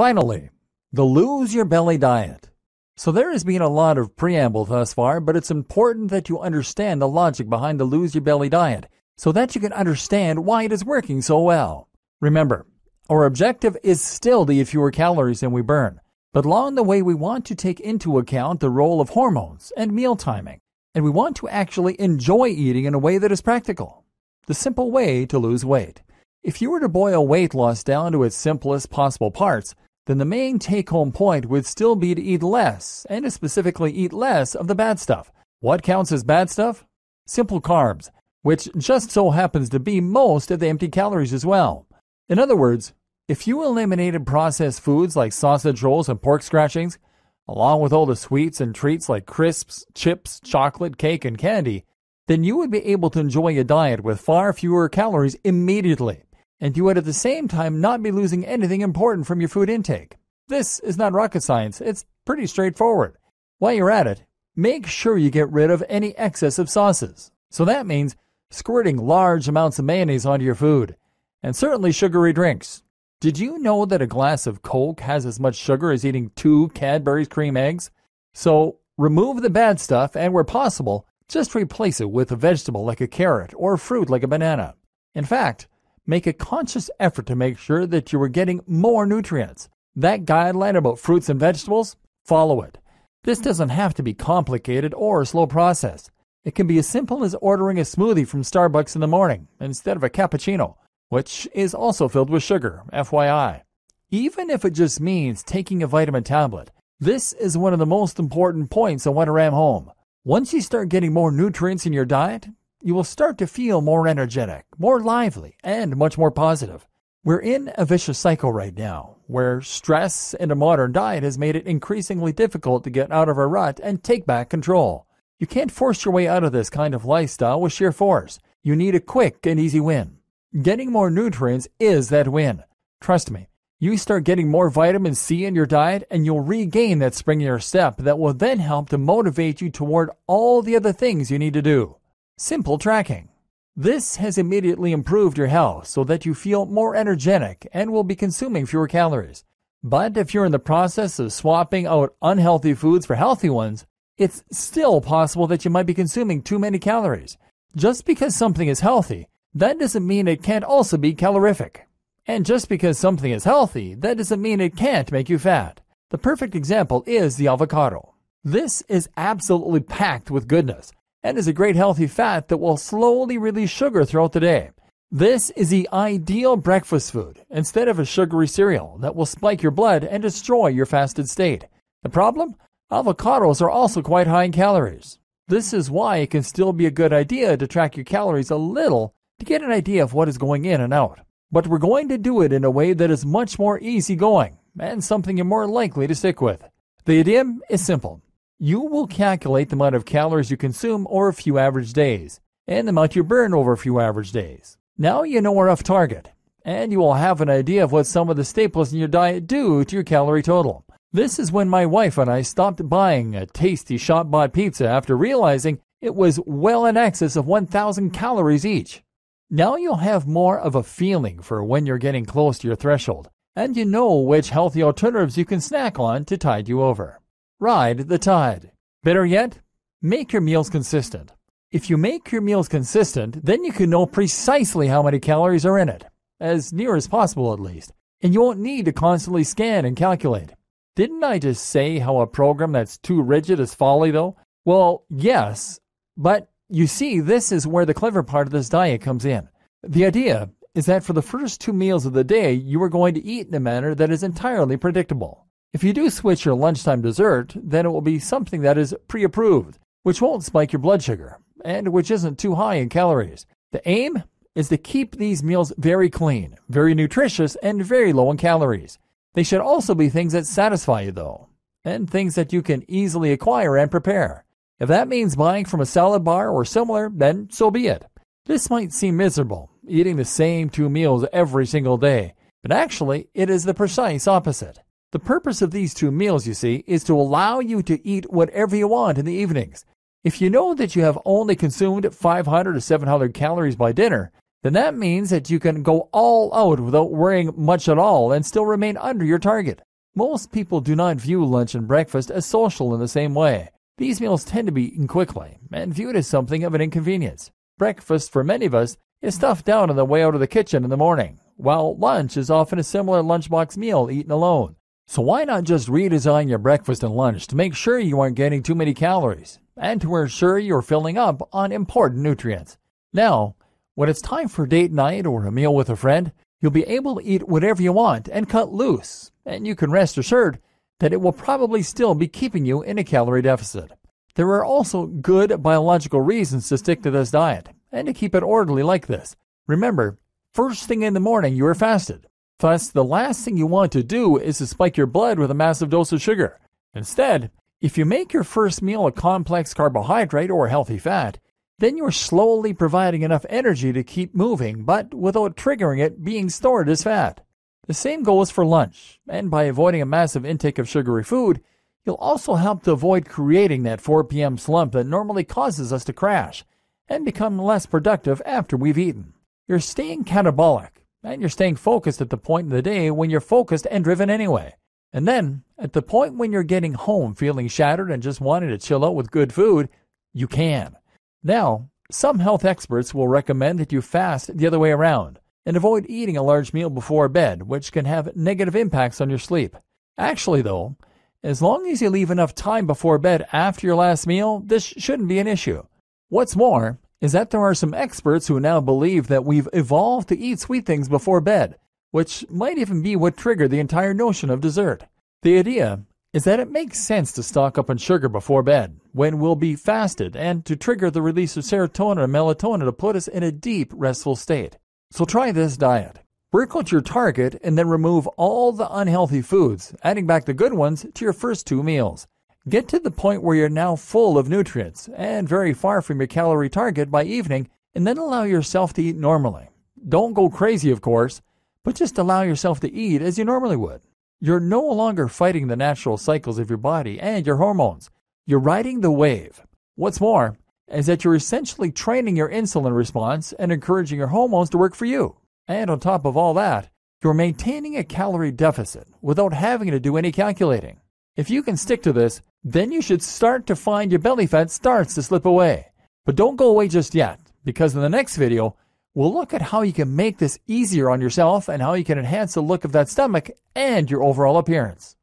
Finally, the lose your belly diet. So there has been a lot of preamble thus far, but it's important that you understand the logic behind the lose your belly diet so that you can understand why it is working so well. Remember, our objective is still to eat fewer calories than we burn, but along the way we want to take into account the role of hormones and meal timing, and we want to actually enjoy eating in a way that is practical. The simple way to lose weight. If you were to boil weight loss down to its simplest possible parts, then the main take home point would still be to eat less, and to specifically eat less of the bad stuff. What counts as bad stuff? Simple carbs, which just so happens to be most of the empty calories as well. In other words, if you eliminated processed foods like sausage rolls and pork scratchings, along with all the sweets and treats like crisps, chips, chocolate, cake, and candy, then you would be able to enjoy a diet with far fewer calories immediately and you would at the same time not be losing anything important from your food intake. This is not rocket science, it's pretty straightforward. While you're at it, make sure you get rid of any excess of sauces. So that means squirting large amounts of mayonnaise onto your food, and certainly sugary drinks. Did you know that a glass of Coke has as much sugar as eating two Cadbury's cream eggs? So remove the bad stuff, and where possible, just replace it with a vegetable like a carrot or fruit like a banana. In fact, make a conscious effort to make sure that you are getting more nutrients. That guideline about fruits and vegetables, follow it. This doesn't have to be complicated or a slow process. It can be as simple as ordering a smoothie from Starbucks in the morning instead of a cappuccino, which is also filled with sugar, FYI. Even if it just means taking a vitamin tablet, this is one of the most important points I want to ram home. Once you start getting more nutrients in your diet, you will start to feel more energetic, more lively, and much more positive. We're in a vicious cycle right now, where stress and a modern diet has made it increasingly difficult to get out of a rut and take back control. You can't force your way out of this kind of lifestyle with sheer force. You need a quick and easy win. Getting more nutrients is that win. Trust me, you start getting more vitamin C in your diet and you'll regain that spring in your step that will then help to motivate you toward all the other things you need to do. Simple tracking. This has immediately improved your health so that you feel more energetic and will be consuming fewer calories. But if you're in the process of swapping out unhealthy foods for healthy ones, it's still possible that you might be consuming too many calories. Just because something is healthy, that doesn't mean it can't also be calorific. And just because something is healthy, that doesn't mean it can't make you fat. The perfect example is the avocado. This is absolutely packed with goodness and is a great healthy fat that will slowly release sugar throughout the day. This is the ideal breakfast food instead of a sugary cereal that will spike your blood and destroy your fasted state. The problem? Avocados are also quite high in calories. This is why it can still be a good idea to track your calories a little to get an idea of what is going in and out. But we're going to do it in a way that is much more easygoing and something you're more likely to stick with. The idiom is simple you will calculate the amount of calories you consume over a few average days and the amount you burn over a few average days. Now you know a rough target, and you will have an idea of what some of the staples in your diet do to your calorie total. This is when my wife and I stopped buying a tasty shop bought pizza after realizing it was well in excess of 1,000 calories each. Now you'll have more of a feeling for when you're getting close to your threshold, and you know which healthy alternatives you can snack on to tide you over. Ride the tide. Better yet, make your meals consistent. If you make your meals consistent, then you can know precisely how many calories are in it, as near as possible at least, and you won't need to constantly scan and calculate. Didn't I just say how a program that's too rigid is folly, though? Well, yes, but you see, this is where the clever part of this diet comes in. The idea is that for the first two meals of the day, you are going to eat in a manner that is entirely predictable. If you do switch your lunchtime dessert, then it will be something that is pre approved, which won't spike your blood sugar, and which isn't too high in calories. The aim is to keep these meals very clean, very nutritious, and very low in calories. They should also be things that satisfy you, though, and things that you can easily acquire and prepare. If that means buying from a salad bar or similar, then so be it. This might seem miserable, eating the same two meals every single day, but actually, it is the precise opposite. The purpose of these two meals, you see, is to allow you to eat whatever you want in the evenings. If you know that you have only consumed 500 to 700 calories by dinner, then that means that you can go all out without worrying much at all and still remain under your target. Most people do not view lunch and breakfast as social in the same way. These meals tend to be eaten quickly and viewed as something of an inconvenience. Breakfast, for many of us, is stuffed down on the way out of the kitchen in the morning, while lunch is often a similar lunchbox meal eaten alone. So why not just redesign your breakfast and lunch to make sure you aren't getting too many calories and to ensure you're filling up on important nutrients? Now, when it's time for date night or a meal with a friend, you'll be able to eat whatever you want and cut loose, and you can rest assured that it will probably still be keeping you in a calorie deficit. There are also good biological reasons to stick to this diet and to keep it orderly like this. Remember, first thing in the morning you are fasted, Thus, the last thing you want to do is to spike your blood with a massive dose of sugar. Instead, if you make your first meal a complex carbohydrate or healthy fat, then you're slowly providing enough energy to keep moving, but without triggering it being stored as fat. The same goes for lunch, and by avoiding a massive intake of sugary food, you'll also help to avoid creating that 4 p.m. slump that normally causes us to crash and become less productive after we've eaten. You're staying catabolic and you're staying focused at the point in the day when you're focused and driven anyway. And then, at the point when you're getting home feeling shattered and just wanting to chill out with good food, you can. Now, some health experts will recommend that you fast the other way around and avoid eating a large meal before bed, which can have negative impacts on your sleep. Actually, though, as long as you leave enough time before bed after your last meal, this shouldn't be an issue. What's more, is that there are some experts who now believe that we've evolved to eat sweet things before bed, which might even be what triggered the entire notion of dessert. The idea is that it makes sense to stock up on sugar before bed, when we'll be fasted, and to trigger the release of serotonin and melatonin to put us in a deep, restful state. So try this diet. Work out your target and then remove all the unhealthy foods, adding back the good ones to your first two meals. Get to the point where you're now full of nutrients and very far from your calorie target by evening, and then allow yourself to eat normally. Don't go crazy, of course, but just allow yourself to eat as you normally would. You're no longer fighting the natural cycles of your body and your hormones. You're riding the wave. What's more is that you're essentially training your insulin response and encouraging your hormones to work for you. And on top of all that, you're maintaining a calorie deficit without having to do any calculating. If you can stick to this, then you should start to find your belly fat starts to slip away. But don't go away just yet, because in the next video, we'll look at how you can make this easier on yourself and how you can enhance the look of that stomach and your overall appearance.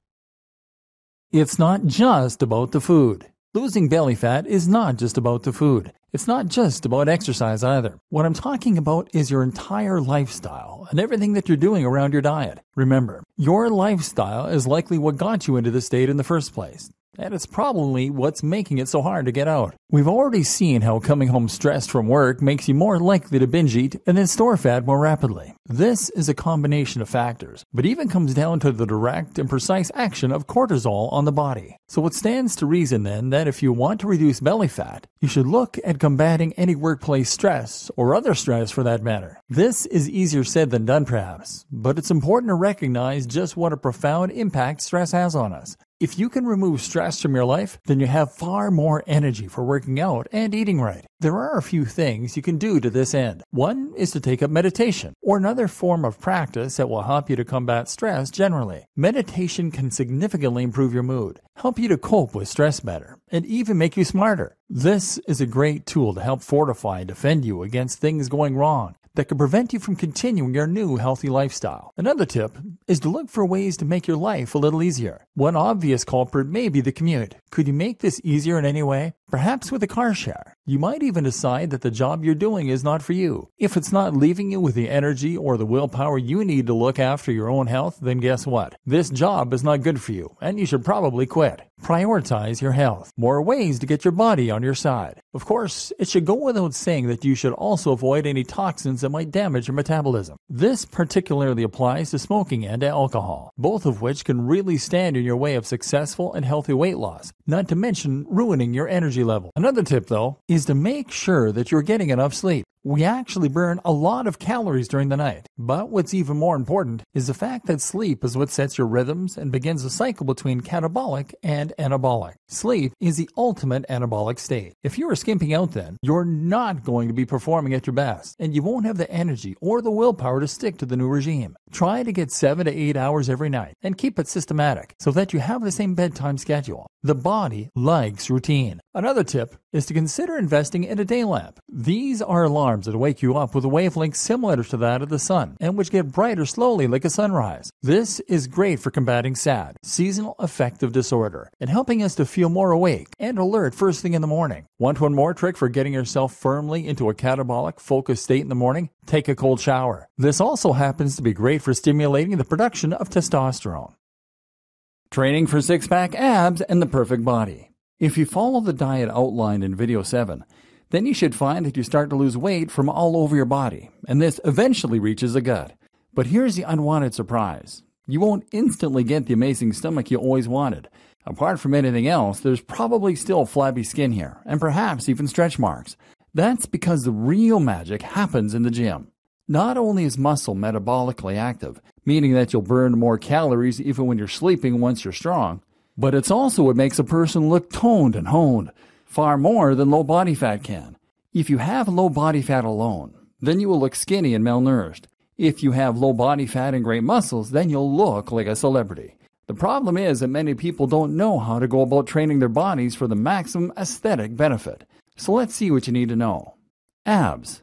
It's not just about the food. Losing belly fat is not just about the food. It's not just about exercise either. What I'm talking about is your entire lifestyle and everything that you're doing around your diet. Remember, your lifestyle is likely what got you into this state in the first place and it's probably what's making it so hard to get out. We've already seen how coming home stressed from work makes you more likely to binge eat and then store fat more rapidly. This is a combination of factors, but even comes down to the direct and precise action of cortisol on the body. So it stands to reason then that if you want to reduce belly fat, you should look at combating any workplace stress or other stress for that matter. This is easier said than done perhaps, but it's important to recognize just what a profound impact stress has on us if you can remove stress from your life, then you have far more energy for working out and eating right. There are a few things you can do to this end. One is to take up meditation, or another form of practice that will help you to combat stress generally. Meditation can significantly improve your mood, help you to cope with stress better, and even make you smarter. This is a great tool to help fortify and defend you against things going wrong, that could prevent you from continuing your new healthy lifestyle. Another tip is to look for ways to make your life a little easier. One obvious culprit may be the commute. Could you make this easier in any way? Perhaps with a car share. You might even decide that the job you're doing is not for you. If it's not leaving you with the energy or the willpower you need to look after your own health, then guess what? This job is not good for you, and you should probably quit. Prioritize your health. More ways to get your body on your side. Of course, it should go without saying that you should also avoid any toxins that might damage your metabolism. This particularly applies to smoking and alcohol, both of which can really stand in your way of successful and healthy weight loss, not to mention ruining your energy level. Another tip, though, is is to make sure that you're getting enough sleep we actually burn a lot of calories during the night. But what's even more important is the fact that sleep is what sets your rhythms and begins a cycle between catabolic and anabolic. Sleep is the ultimate anabolic state. If you are skimping out then, you're not going to be performing at your best, and you won't have the energy or the willpower to stick to the new regime. Try to get 7 to 8 hours every night and keep it systematic so that you have the same bedtime schedule. The body likes routine. Another tip is to consider investing in a day lamp. These are alarms alarms that wake you up with a wavelength similar to that of the sun and which get brighter slowly like a sunrise. This is great for combating SAD, seasonal affective disorder, and helping us to feel more awake and alert first thing in the morning. Want one more trick for getting yourself firmly into a catabolic, focused state in the morning? Take a cold shower. This also happens to be great for stimulating the production of testosterone. Training for six pack abs and the perfect body. If you follow the diet outlined in video 7, then you should find that you start to lose weight from all over your body, and this eventually reaches the gut. But here's the unwanted surprise. You won't instantly get the amazing stomach you always wanted. Apart from anything else, there's probably still flabby skin here, and perhaps even stretch marks. That's because the real magic happens in the gym. Not only is muscle metabolically active, meaning that you'll burn more calories even when you're sleeping once you're strong, but it's also what makes a person look toned and honed far more than low body fat can. If you have low body fat alone, then you will look skinny and malnourished. If you have low body fat and great muscles, then you'll look like a celebrity. The problem is that many people don't know how to go about training their bodies for the maximum aesthetic benefit. So let's see what you need to know. Abs.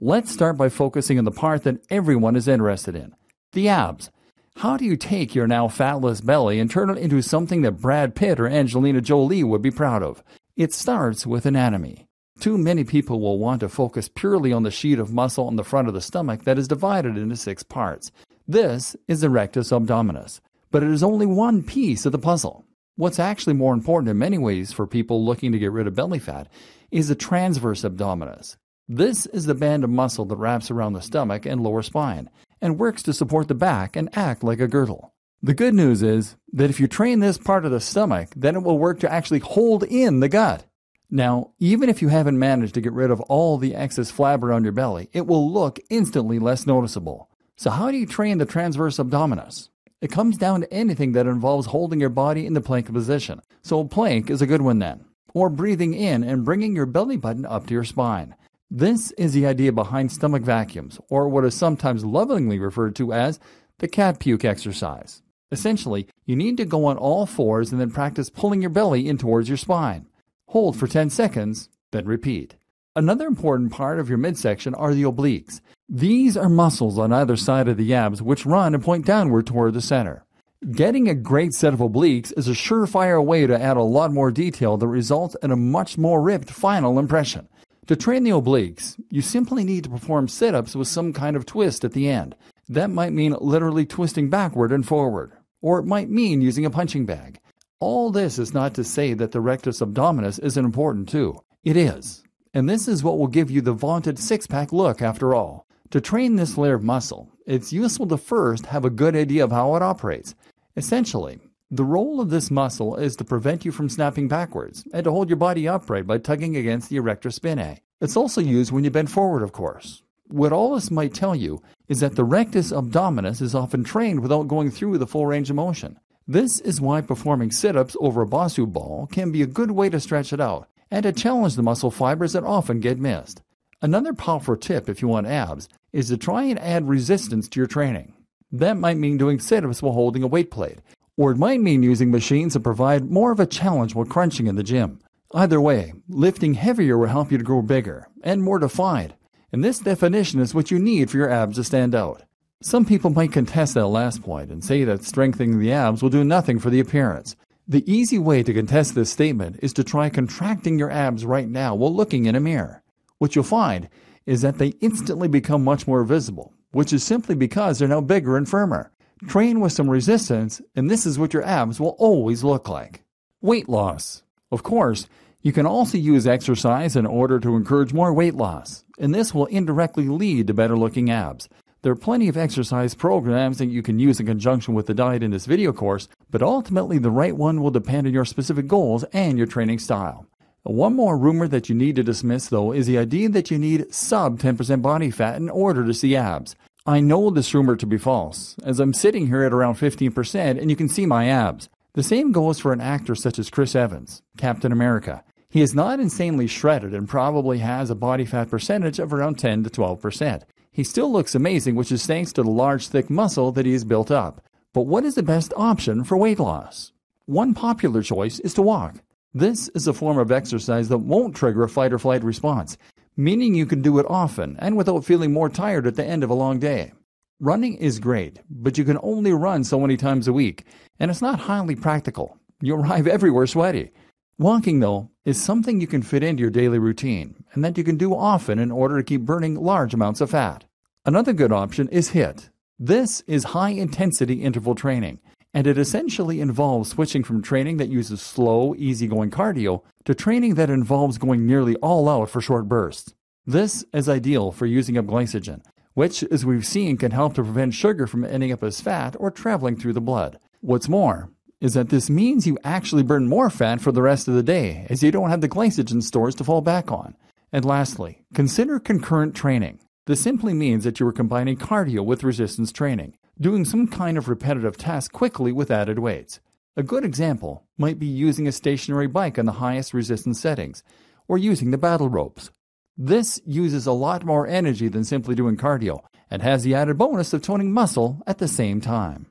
Let's start by focusing on the part that everyone is interested in the abs. How do you take your now fatless belly and turn it into something that Brad Pitt or Angelina Jolie would be proud of? It starts with anatomy. Too many people will want to focus purely on the sheet of muscle on the front of the stomach that is divided into six parts. This is the rectus abdominis, but it is only one piece of the puzzle. What's actually more important in many ways for people looking to get rid of belly fat is the transverse abdominis. This is the band of muscle that wraps around the stomach and lower spine and works to support the back and act like a girdle. The good news is that if you train this part of the stomach, then it will work to actually hold in the gut. Now, even if you haven't managed to get rid of all the excess flab around your belly, it will look instantly less noticeable. So, how do you train the transverse abdominis? It comes down to anything that involves holding your body in the plank position. So, plank is a good one then. Or breathing in and bringing your belly button up to your spine. This is the idea behind stomach vacuums, or what is sometimes lovingly referred to as the cat puke exercise. Essentially, you need to go on all fours and then practice pulling your belly in towards your spine. Hold for 10 seconds, then repeat. Another important part of your midsection are the obliques. These are muscles on either side of the abs which run and point downward toward the center. Getting a great set of obliques is a surefire way to add a lot more detail that results in a much more ripped final impression. To train the obliques, you simply need to perform sit ups with some kind of twist at the end. That might mean literally twisting backward and forward, or it might mean using a punching bag. All this is not to say that the rectus abdominis isn't important too. It is. And this is what will give you the vaunted six pack look after all. To train this layer of muscle, it's useful to first have a good idea of how it operates. Essentially, the role of this muscle is to prevent you from snapping backwards and to hold your body upright by tugging against the erector spinae. It's also used when you bend forward, of course. What all this might tell you is that the rectus abdominis is often trained without going through the full range of motion. This is why performing sit ups over a Basu ball can be a good way to stretch it out and to challenge the muscle fibers that often get missed. Another powerful tip if you want abs is to try and add resistance to your training. That might mean doing sit ups while holding a weight plate, or it might mean using machines that provide more of a challenge while crunching in the gym. Either way, lifting heavier will help you to grow bigger and more defined and this definition is what you need for your abs to stand out. Some people might contest that last point and say that strengthening the abs will do nothing for the appearance. The easy way to contest this statement is to try contracting your abs right now while looking in a mirror. What you'll find is that they instantly become much more visible, which is simply because they're now bigger and firmer. Train with some resistance, and this is what your abs will always look like. Weight loss. Of course, you can also use exercise in order to encourage more weight loss, and this will indirectly lead to better looking abs. There are plenty of exercise programs that you can use in conjunction with the diet in this video course, but ultimately the right one will depend on your specific goals and your training style. One more rumor that you need to dismiss, though, is the idea that you need sub 10% body fat in order to see abs. I know this rumor to be false, as I'm sitting here at around 15% and you can see my abs. The same goes for an actor such as Chris Evans, Captain America. He is not insanely shredded and probably has a body fat percentage of around 10 to 12%. He still looks amazing, which is thanks to the large thick muscle that he has built up. But what is the best option for weight loss? One popular choice is to walk. This is a form of exercise that won't trigger a fight or flight response, meaning you can do it often and without feeling more tired at the end of a long day. Running is great, but you can only run so many times a week, and it's not highly practical. You arrive everywhere sweaty. Walking, though, is something you can fit into your daily routine and that you can do often in order to keep burning large amounts of fat. Another good option is HIT. This is high intensity interval training, and it essentially involves switching from training that uses slow, easygoing cardio to training that involves going nearly all out for short bursts. This is ideal for using up glycogen, which, as we've seen, can help to prevent sugar from ending up as fat or traveling through the blood. What's more, is that this means you actually burn more fat for the rest of the day, as you don't have the glycogen stores to fall back on. And lastly, consider concurrent training. This simply means that you are combining cardio with resistance training, doing some kind of repetitive task quickly with added weights. A good example might be using a stationary bike on the highest resistance settings, or using the battle ropes. This uses a lot more energy than simply doing cardio, and has the added bonus of toning muscle at the same time.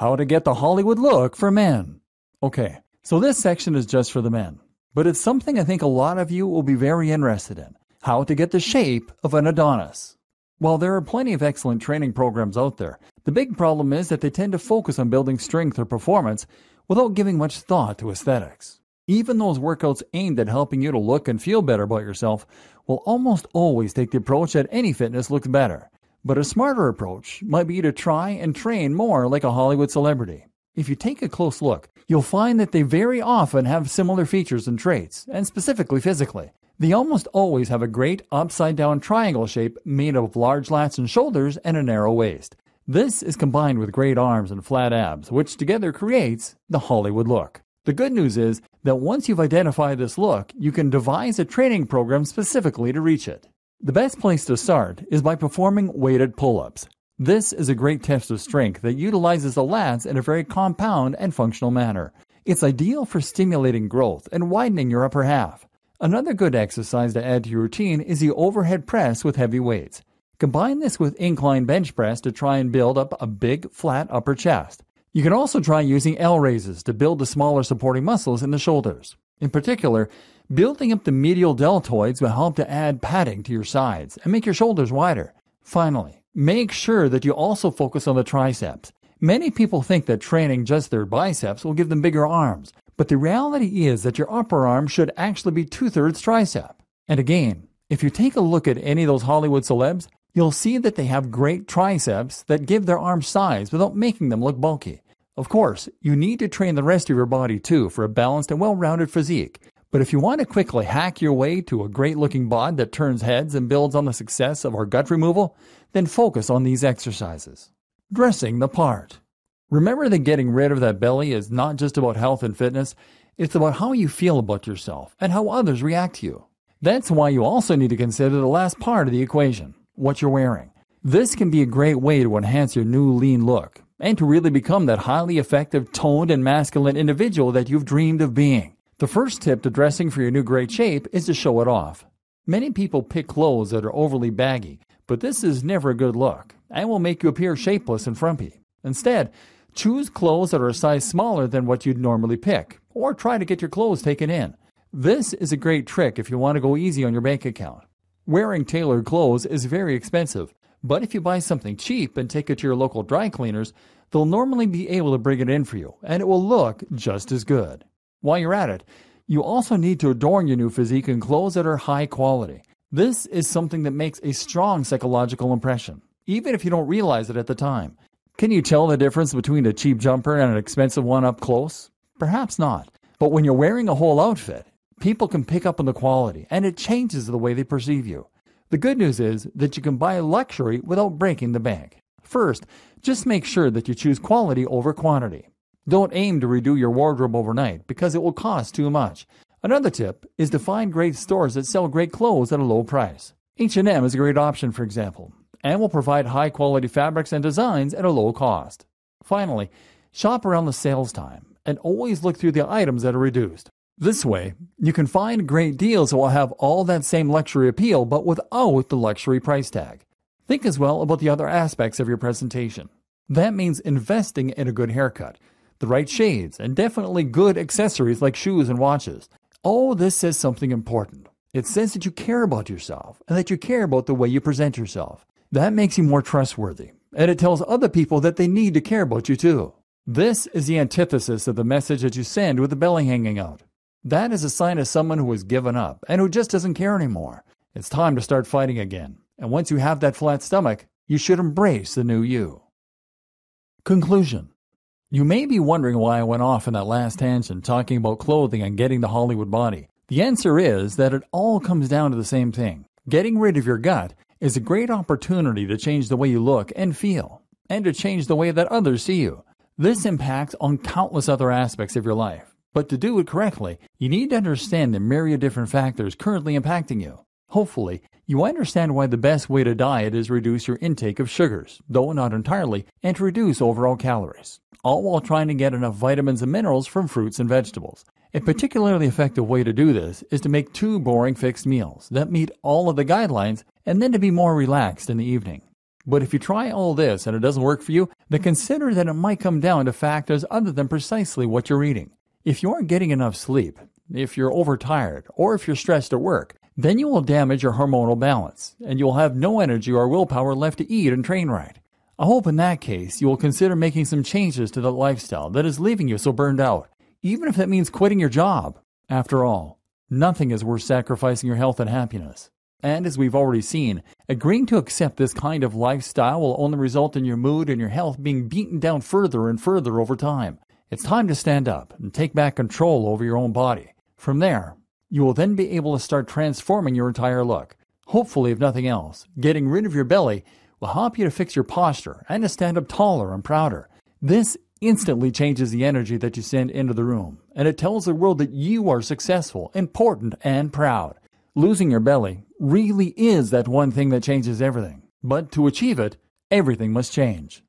How to get the Hollywood look for men. Okay, so this section is just for the men, but it's something I think a lot of you will be very interested in how to get the shape of an Adonis. While there are plenty of excellent training programs out there, the big problem is that they tend to focus on building strength or performance without giving much thought to aesthetics. Even those workouts aimed at helping you to look and feel better about yourself will almost always take the approach that any fitness looks better but a smarter approach might be to try and train more like a Hollywood celebrity. If you take a close look, you'll find that they very often have similar features and traits, and specifically physically. They almost always have a great upside down triangle shape made of large lats and shoulders and a narrow waist. This is combined with great arms and flat abs, which together creates the Hollywood look. The good news is that once you've identified this look, you can devise a training program specifically to reach it. The best place to start is by performing weighted pull ups. This is a great test of strength that utilizes the lats in a very compound and functional manner. It's ideal for stimulating growth and widening your upper half. Another good exercise to add to your routine is the overhead press with heavy weights. Combine this with incline bench press to try and build up a big, flat upper chest. You can also try using L raises to build the smaller supporting muscles in the shoulders. In particular, building up the medial deltoids will help to add padding to your sides and make your shoulders wider. Finally, make sure that you also focus on the triceps. Many people think that training just their biceps will give them bigger arms, but the reality is that your upper arm should actually be two thirds tricep. And again, if you take a look at any of those Hollywood celebs, you'll see that they have great triceps that give their arm size without making them look bulky. Of course, you need to train the rest of your body too for a balanced and well rounded physique. But if you want to quickly hack your way to a great looking bod that turns heads and builds on the success of our gut removal, then focus on these exercises. Dressing the part. Remember that getting rid of that belly is not just about health and fitness, it's about how you feel about yourself and how others react to you. That's why you also need to consider the last part of the equation what you're wearing. This can be a great way to enhance your new lean look, and to really become that highly effective, toned, and masculine individual that you've dreamed of being. The first tip to dressing for your new great shape is to show it off. Many people pick clothes that are overly baggy, but this is never a good look and will make you appear shapeless and frumpy. Instead, choose clothes that are a size smaller than what you'd normally pick, or try to get your clothes taken in. This is a great trick if you want to go easy on your bank account. Wearing tailored clothes is very expensive, but if you buy something cheap and take it to your local dry cleaners, they'll normally be able to bring it in for you, and it will look just as good. While you're at it, you also need to adorn your new physique in clothes that are high quality. This is something that makes a strong psychological impression, even if you don't realize it at the time. Can you tell the difference between a cheap jumper and an expensive one up close? Perhaps not. But when you're wearing a whole outfit, people can pick up on the quality, and it changes the way they perceive you. The good news is that you can buy luxury without breaking the bank. First, just make sure that you choose quality over quantity. Don't aim to redo your wardrobe overnight because it will cost too much. Another tip is to find great stores that sell great clothes at a low price. H&M is a great option, for example, and will provide high-quality fabrics and designs at a low cost. Finally, shop around the sales time and always look through the items that are reduced. This way, you can find great deals that will have all that same luxury appeal but without the luxury price tag. Think as well about the other aspects of your presentation. That means investing in a good haircut, the right shades, and definitely good accessories like shoes and watches. All this says something important. It says that you care about yourself and that you care about the way you present yourself. That makes you more trustworthy, and it tells other people that they need to care about you too. This is the antithesis of the message that you send with the belly hanging out. That is a sign of someone who has given up and who just doesn't care anymore. It's time to start fighting again. And once you have that flat stomach, you should embrace the new you. Conclusion You may be wondering why I went off in that last tangent talking about clothing and getting the Hollywood body. The answer is that it all comes down to the same thing. Getting rid of your gut is a great opportunity to change the way you look and feel, and to change the way that others see you. This impacts on countless other aspects of your life. But to do it correctly, you need to understand the myriad different factors currently impacting you. Hopefully, you understand why the best way to diet is reduce your intake of sugars, though not entirely, and to reduce overall calories, all while trying to get enough vitamins and minerals from fruits and vegetables. A particularly effective way to do this is to make two boring fixed meals that meet all of the guidelines and then to be more relaxed in the evening. But if you try all this and it doesn't work for you, then consider that it might come down to factors other than precisely what you're eating. If you aren't getting enough sleep, if you're overtired, or if you're stressed at work, then you will damage your hormonal balance and you will have no energy or willpower left to eat and train right. I hope in that case you will consider making some changes to the lifestyle that is leaving you so burned out, even if that means quitting your job. After all, nothing is worth sacrificing your health and happiness. And as we've already seen, agreeing to accept this kind of lifestyle will only result in your mood and your health being beaten down further and further over time. It's time to stand up and take back control over your own body. From there, you will then be able to start transforming your entire look. Hopefully, if nothing else, getting rid of your belly will help you to fix your posture and to stand up taller and prouder. This instantly changes the energy that you send into the room, and it tells the world that you are successful, important, and proud. Losing your belly really is that one thing that changes everything. But to achieve it, everything must change.